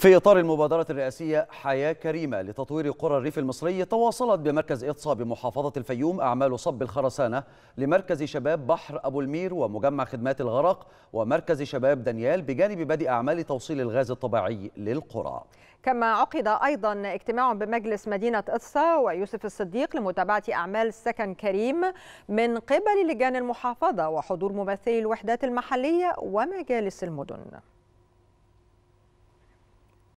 في إطار المبادرة الرئاسية حياة كريمة لتطوير قرى الريف المصري تواصلت بمركز إطصاء بمحافظة الفيوم أعمال صب الخرسانة لمركز شباب بحر أبو المير ومجمع خدمات الغرق ومركز شباب دانيال بجانب بدء أعمال توصيل الغاز الطبيعي للقرى كما عقد أيضا اجتماع بمجلس مدينة إطسا ويوسف الصديق لمتابعة أعمال سكن كريم من قبل لجان المحافظة وحضور ممثلي الوحدات المحلية ومجالس المدن